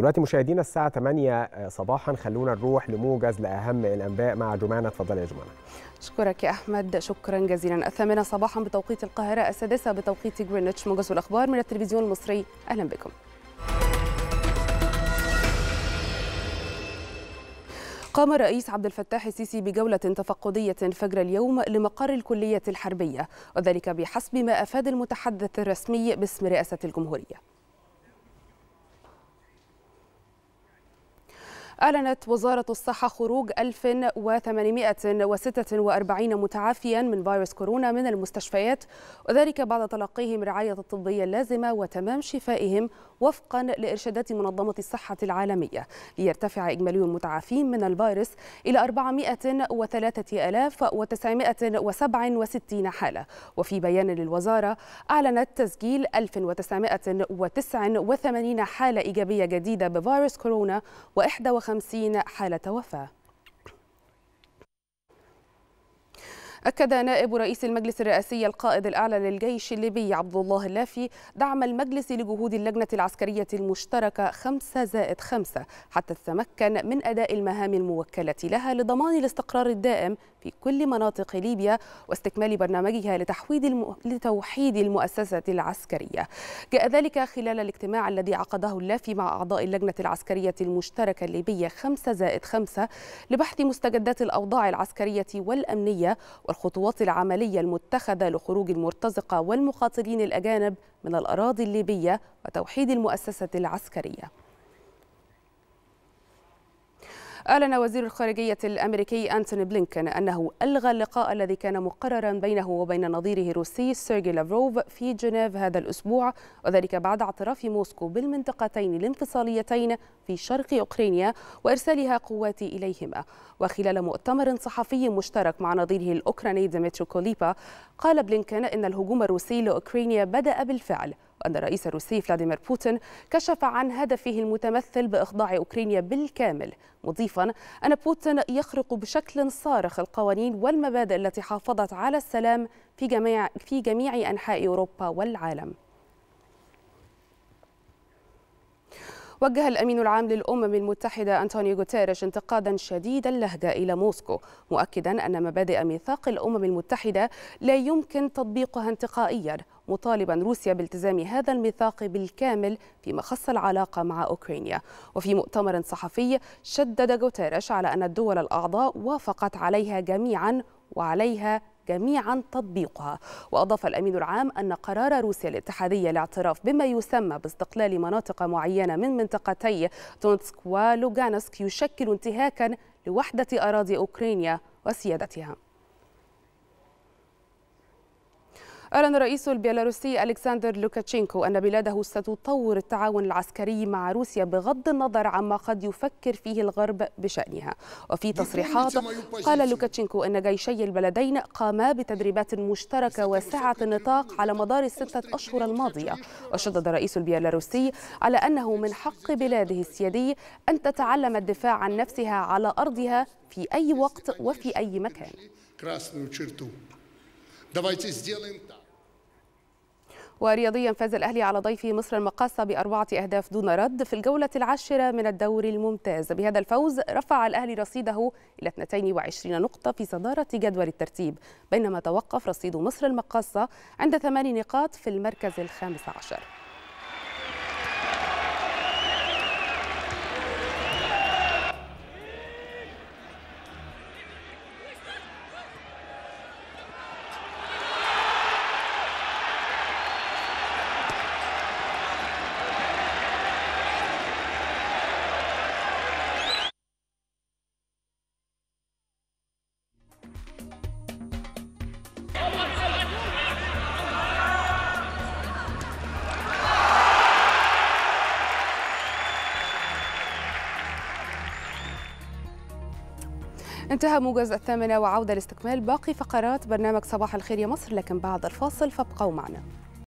دلوقتي مشاهدينا الساعة 8 آه، صباحا خلونا نروح لموجز لأهم الأنباء مع جمانة تفضل يا جمانة أشكرك يا أحمد شكرا جزيلا الثامنة صباحا بتوقيت القاهرة السادسة بتوقيت جرينتش موجز الأخبار من التلفزيون المصري أهلا بكم قام الرئيس عبد الفتاح السيسي بجولة تفقدية فجر اليوم لمقر الكلية الحربية وذلك بحسب ما أفاد المتحدث الرسمي باسم رئاسة الجمهورية أعلنت وزارة الصحة خروج 1846 متعافيا من فيروس كورونا من المستشفيات وذلك بعد تلقيهم رعاية الطبية اللازمة وتمام شفائهم وفقا لإرشادات منظمة الصحة العالمية ليرتفع إجمالي المتعافين من الفيروس إلى 403967 حالة وفي بيان للوزارة أعلنت تسجيل 1989 حالة إيجابية جديدة بفيروس كورونا و51 150 حالة وفاة أكد نائب رئيس المجلس الرئاسي القائد الأعلى للجيش الليبي عبد الله اللافي دعم المجلس لجهود اللجنة العسكرية المشتركة 5 زائد 5 حتى تتمكن من أداء المهام الموكلة لها لضمان الاستقرار الدائم في كل مناطق ليبيا واستكمال برنامجها لتحويد الم... لتوحيد المؤسسة العسكرية جاء ذلك خلال الاجتماع الذي عقده اللافي مع أعضاء اللجنة العسكرية المشتركة الليبية 5 زائد 5 لبحث مستجدات الأوضاع العسكرية والأمنية والخطوات العملية المتخذة لخروج المرتزقة والمقاتلين الأجانب من الأراضي الليبية وتوحيد المؤسسة العسكرية أعلن وزير الخارجية الأمريكي أنتوني بلينكن أنه ألغى اللقاء الذي كان مقررا بينه وبين نظيره الروسي سيرجي لافروف في جنيف هذا الأسبوع وذلك بعد اعتراف موسكو بالمنطقتين الانفصاليتين في شرق أوكرانيا وإرسالها قوات إليهما وخلال مؤتمر صحفي مشترك مع نظيره الأوكراني ديمترو كوليبا قال بلينكن إن الهجوم الروسي لأوكرانيا بدأ بالفعل وأن الرئيس الروسي فلاديمير بوتين كشف عن هدفه المتمثل بإخضاع أوكرانيا بالكامل مضيفا أن بوتين يخرق بشكل صارخ القوانين والمبادئ التي حافظت على السلام في جميع, في جميع أنحاء أوروبا والعالم وجه الأمين العام للأمم المتحدة أنطونيو غوتيريش انتقادا شديد اللهجة إلى موسكو مؤكدا أن مبادئ ميثاق الأمم المتحدة لا يمكن تطبيقها انتقائيا مطالبا روسيا بالتزام هذا الميثاق بالكامل فيما خص العلاقة مع أوكرانيا وفي مؤتمر صحفي شدد غوتيريش على أن الدول الأعضاء وافقت عليها جميعا وعليها جميعا تطبيقها وأضاف الأمين العام أن قرار روسيا الاتحادية الاعتراف بما يسمى باستقلال مناطق معينة من منطقتي تونسك ولوغانسك يشكل انتهاكا لوحدة أراضي أوكرانيا وسيادتها أعلن الرئيس البيلاروسي ألكسندر لوكاتشينكو أن بلاده ستطور التعاون العسكري مع روسيا بغض النظر عما قد يفكر فيه الغرب بشأنها وفي تصريحات قال لوكاتشينكو أن جيشي البلدين قاما بتدريبات مشتركة واسعة النطاق على مدار الستة أشهر الماضية وشدد الرئيس البيلاروسي على أنه من حق بلاده السيادي أن تتعلم الدفاع عن نفسها على أرضها في أي وقت وفي أي مكان. Давайте сделаем так. ورياضيا فاز الأهلي على ضيف مصر المقاصة بأربعة أهداف دون رد في الجولة العاشرة من الدوري الممتاز بهذا الفوز رفع الأهلي رصيده إلى 22 نقطة في صدارة جدول الترتيب بينما توقف رصيد مصر المقاصة عند ثمان نقاط في المركز الخامس عشر انتهى موجز الثامنة وعودة لاستكمال باقي فقرات برنامج صباح الخير يا مصر لكن بعد الفاصل فابقوا معنا